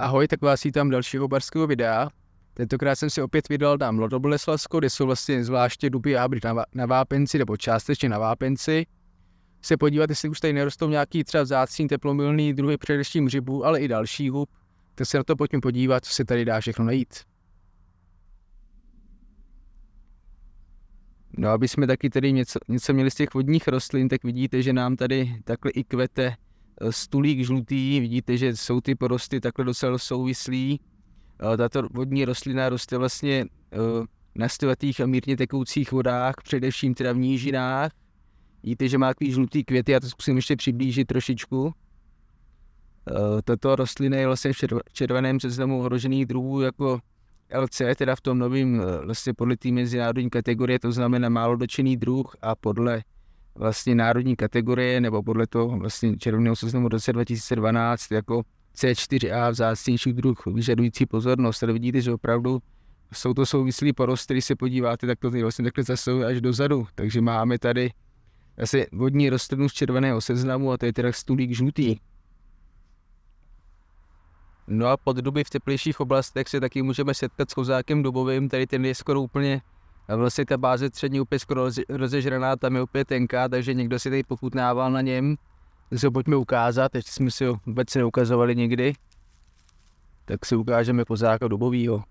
Ahoj, tak vás vítám dalšího barského videa. Tentokrát jsem si opět vydal na Mladoboleslasko, kde jsou vlastně zvláště duby a na, na vápenci nebo částečně na vápenci. Se podívat, jestli už tady nerostou nějaký třeba vzácný teplomilný druhy především řibů, ale i další hub, tak se na to pojďme podívat, co se tady dá všechno najít. No, aby jsme taky tady něco, něco měli z těch vodních rostlin, tak vidíte, že nám tady takhle i kvete Eh, stulík žlutý, vidíte, že jsou ty porosty takhle docela souvislí. Eh, tato vodní rostlina roste vlastně eh, na stovatých a mírně tekoucích vodách, především teda v nížinách. Vidíte, že má takový žlutý květy, já to zkusím ještě přiblížit trošičku. Tato rostlina je vlastně v červeném seznamu ohrožených druhů jako LC, teda v tom novém vlastně podle té mezinárodní kategorie, to znamená málo dočený druh a podle vlastně národní kategorie, nebo podle toho vlastně červeného seznamu v roce 2012 jako C4A vzácnější druh vyžadující pozornost. Tady vidíte, že opravdu jsou to souvislí porosty, když se podíváte, tak to tady vlastně takhle zasahuje až dozadu. Takže máme tady asi vodní rostlinu z červeného seznamu a to je teda stulík žlutý. No a pod duby v teplejších oblastech se taky můžeme setkat s kozákem dobovým, tady ten je skoro úplně vlastně ta báze střední úplně skoro rozežraná, tam je úplně tenká, takže někdo si tady pochutnával na něm. Tak se ho pojďme ukázat, ještě jsme si ho vůbec neukazovali nikdy. Tak si ukážeme základu dobovýho.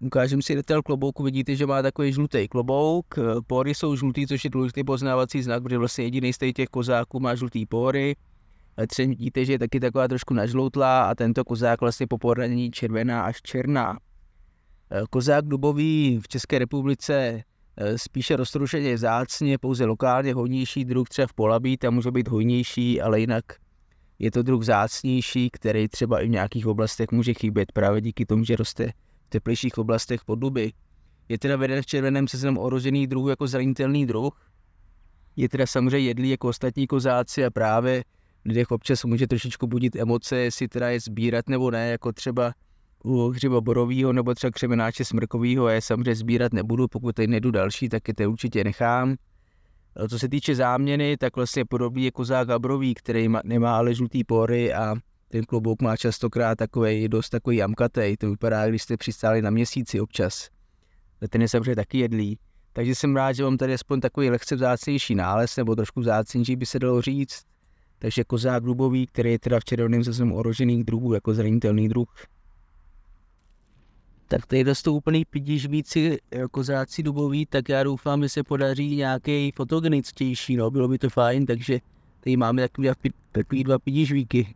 Ukážeme si detail klobouku, vidíte, že má takový žlutý klobouk, pory jsou žlutý, což je důležitý poznávací znak, protože vlastně jediný z těch kozáků má žlutý pory třem vidíte, že je taky taková trošku nažloutlá a tento kozák vlastně po poranění červená až černá. Eh, kozák dubový v České republice eh, spíše roztrušeně zácně, pouze lokálně hojnější druh třeba v Polabí, tam může být hojnější, ale jinak je to druh zácnější, který třeba i v nějakých oblastech může chybět právě díky tomu, že roste v teplejších oblastech pod duby. Je teda veden v červeném seznamu ohrožených druh jako zranitelný druh. Je teda samozřejmě jedlý jako ostatní kozáci a právě lidech občas může trošičku budit emoce, jestli teda je sbírat nebo ne, jako třeba u hřiba borovýho nebo třeba křemenáče a já samozřejmě sbírat nebudu, pokud tady nejdu další, tak je to určitě nechám. Co se týče záměny, tak vlastně podobný jako za Gabrový, který má, nemá ale žlutý pory a ten klobouk má častokrát takový dost takový jamkatej, to vypadá, když jste přistáli na měsíci občas. Ten je samozřejmě taky jedlý. Takže jsem rád, že mám tady aspoň takový lehce vzácnější nález, nebo trošku vzácnější by se dalo říct. Takže kozák dubový, který je teda v červeném seznamu orožených druhů jako zranitelný druh. Tak tady to úplný pidížbíci eh, kozáci dubový, tak já doufám, že se podaří nějaký fotogenickější, no, bylo by to fajn, takže tady máme takový, takový dva pidižvíky.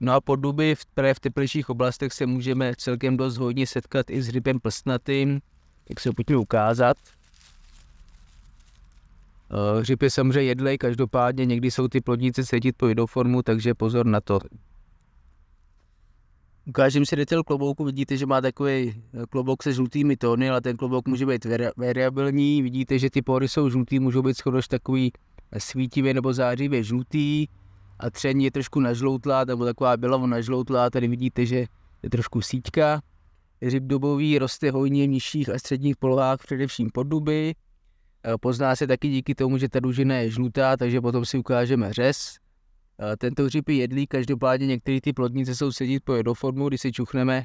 No a pod duby, které v teplejších oblastech se můžeme celkem dost hodně setkat i s rybem plsnatým, jak se ho pojďme ukázat. Eh, Řip je samozřejmě jedlej, každopádně někdy jsou ty plodnice sedět po jednou formu, takže pozor na to. Ukážím si detail klobouku, vidíte, že má takový eh, klobouk se žlutými tóny, ale ten klobouk může být variabilní, vidíte, že ty pory jsou žlutý, můžou být skoro takový eh, svítivě nebo zářivě žlutý a tření je trošku nažloutlá, nebo taková bělavo nažloutlá, tady vidíte, že je trošku síťka. Ryb dobový roste hojně v nižších a středních polohách, především pod duby. Eh, pozná se taky díky tomu, že ta dužina je žlutá, takže potom si ukážeme řez. Eh, Tento hřib je jedlý, každopádně některé ty plodnice jsou sedí po jedoformu, když si čuchneme,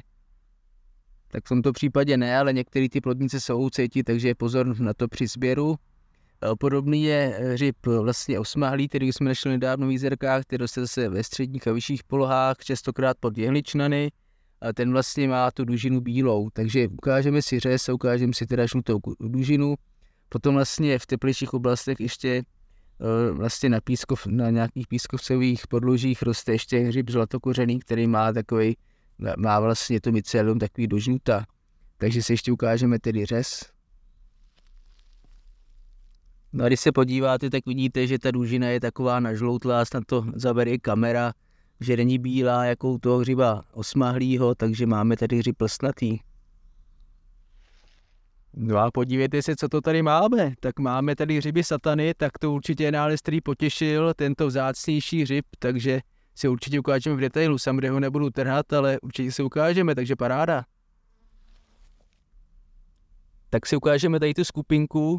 tak v tomto případě ne, ale některé ty plodnice jsou cítit, takže je pozor na to při sběru. Eh, podobný je hřib vlastně osmahlý, který jsme našli nedávno v jízerkách, který se zase ve středních a vyšších polohách, častokrát pod jehličnany. A ten vlastně má tu dužinu bílou, takže ukážeme si řez, ukážeme si teda žlutou dužinu. Potom vlastně v teplejších oblastech ještě eh, vlastně na, pískov, na nějakých pískovcových podložích roste ještě hřib zlatokořený, který má takový, má vlastně to mycelium takový dožnuta. Takže se ještě ukážeme tedy řez. No a když se podíváte, tak vidíte, že ta dužina je taková nažloutlá, snad to zabere i kamera, že není bílá jako u toho hřiba osmahlýho, takže máme tady hřib plstnatý. No a podívejte se, co to tady máme. Tak máme tady ryby satany, tak to určitě nález, který potěšil, tento vzácnější ryb, takže si určitě ukážeme v detailu. Sam, ho nebudu trhat, ale určitě si ukážeme, takže paráda. Tak si ukážeme tady tu skupinku.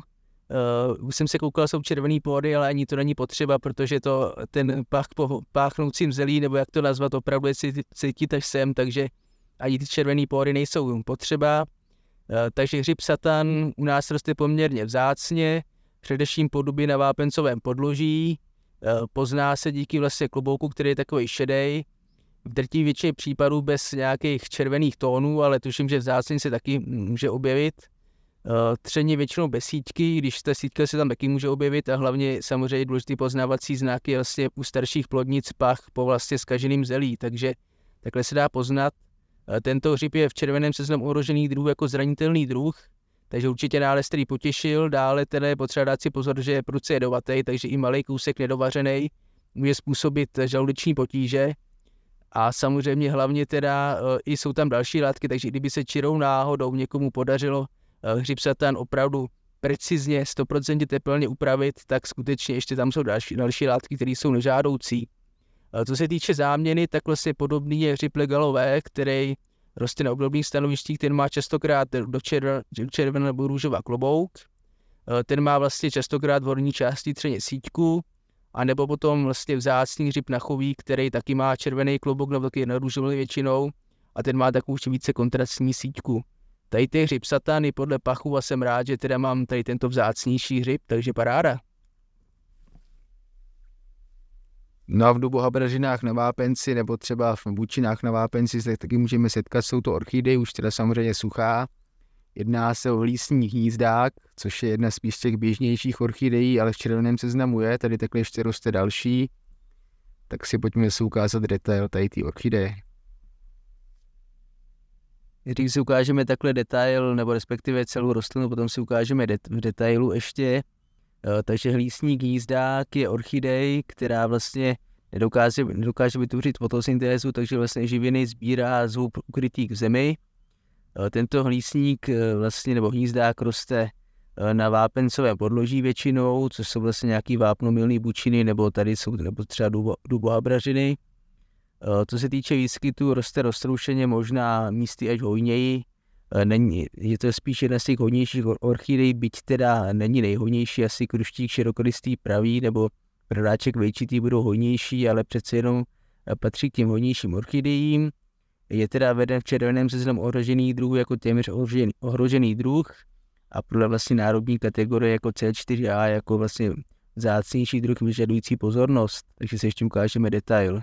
Uh, už jsem se koukal, jsou červený pory, ale ani to není potřeba, protože to ten pách po páchnoucím zelí, nebo jak to nazvat, opravdu je cítit až sem, takže ani ty červený pory nejsou potřeba. Eh, takže hřib satan u nás roste poměrně vzácně, především podoby na vápencovém podloží. Eh, pozná se díky vlastně klobouku, který je takový šedej, v drtí většině případů bez nějakých červených tónů, ale tuším, že vzácně se taky může objevit. Eh, tření většinou bez síťky, když ta síťka se tam taky může objevit a hlavně samozřejmě důležitý poznávací znak je vlastně u starších plodnic pach po vlastně skaženým zelí, takže takhle se dá poznat. Eh, tento hřib je v červeném seznamu ohrožených druhů jako zranitelný druh, takže určitě nález, který potěšil. Dále tedy je potřeba dát si pozor, že je pruce jedovatý, takže i malý kousek nedovařený může způsobit žaludeční potíže. A samozřejmě hlavně teda eh, i jsou tam další látky, takže i kdyby se čirou náhodou někomu podařilo eh, hřib satan opravdu precizně, 100% tepelně upravit, tak skutečně ještě tam jsou další, další látky, které jsou nežádoucí. Eh, co se týče záměny, tak vlastně podobný je legalové, který roste na obdobných stanovištích, ten má častokrát do červen, červen nebo růžová klobouk. Eh, ten má vlastně častokrát v horní části třeně síťku, a nebo potom vlastně vzácný hřib chový, který taky má červený klobouk nebo taky růžový většinou a ten má takovou více kontrastní síťku. Tady ty hřib satany podle pachu a jsem rád, že teda mám tady tento vzácnější hřib, takže paráda. No v dubu Habražinách na Vápenci nebo třeba v Bučinách na Vápenci se taky můžeme setkat. Jsou to orchidy, už teda samozřejmě suchá. Jedná se o lístní hnízdák, což je jedna z spíš těch běžnějších orchidejí, ale v červeném seznamu je, tady takhle ještě roste další. Tak si pojďme se ukázat detail tady ty orchideje. Když si ukážeme takhle detail, nebo respektive celou rostlinu, potom si ukážeme det- v detailu ještě Eh, takže hlísní jízdák je orchidej, která vlastně nedokáže, nedokáže vytvořit fotosyntézu, takže vlastně živiny sbírá z hub ukrytých v zemi. Eh, tento hlísník eh, vlastně, nebo hnízdák roste na vápencové podloží většinou, což jsou vlastně nějaký vápnomilné bučiny, nebo tady jsou nebo třeba dubohabražiny. Co se týče výskytu, roste roztroušeně možná místy až hojněji, Eh, není, je to spíš jedna z těch hodnějších orchidej, byť teda není nejhodnější, asi kruštík širokolistý pravý nebo prodáček větší, budou hodnější, ale přece jenom eh, patří k těm hodnějším orchidejím. Je teda veden v červeném seznamu ohrožených druhů jako téměř ohrožený, ohrožený druh a podle vlastně národní kategorie jako C4A jako vlastně zácnější druh vyžadující pozornost, takže se ještě ukážeme detail.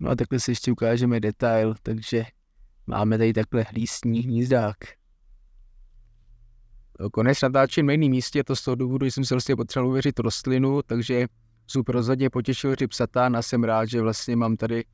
No a takhle se ještě ukážeme detail, takže Máme tady takhle hlístní hnízdák. Konec natáčím na jiném místě, to z toho důvodu, že jsem se vlastně potřeboval uvěřit rostlinu, takže super rozhodně potěšil hřib satán a jsem rád, že vlastně mám tady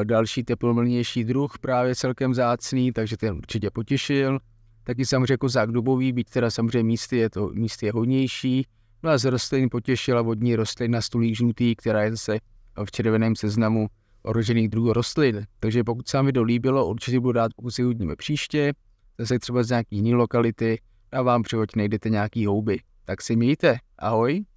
eh, další teplomilnější druh, právě celkem zácný, takže ten určitě potěšil. Taky samozřejmě zák dubový, byť teda samozřejmě místy je, to, místy je hodnější. No a z rostlin potěšila vodní rostlina stolík žlutý, která je zase v červeném seznamu ohrožených druhů rostlin. Takže pokud se vám video líbilo, určitě budu rád, pokud si uvidíme příště, zase třeba z nějaký jiné lokality a vám přehoď najdete nějaký houby. Tak si mějte. Ahoj!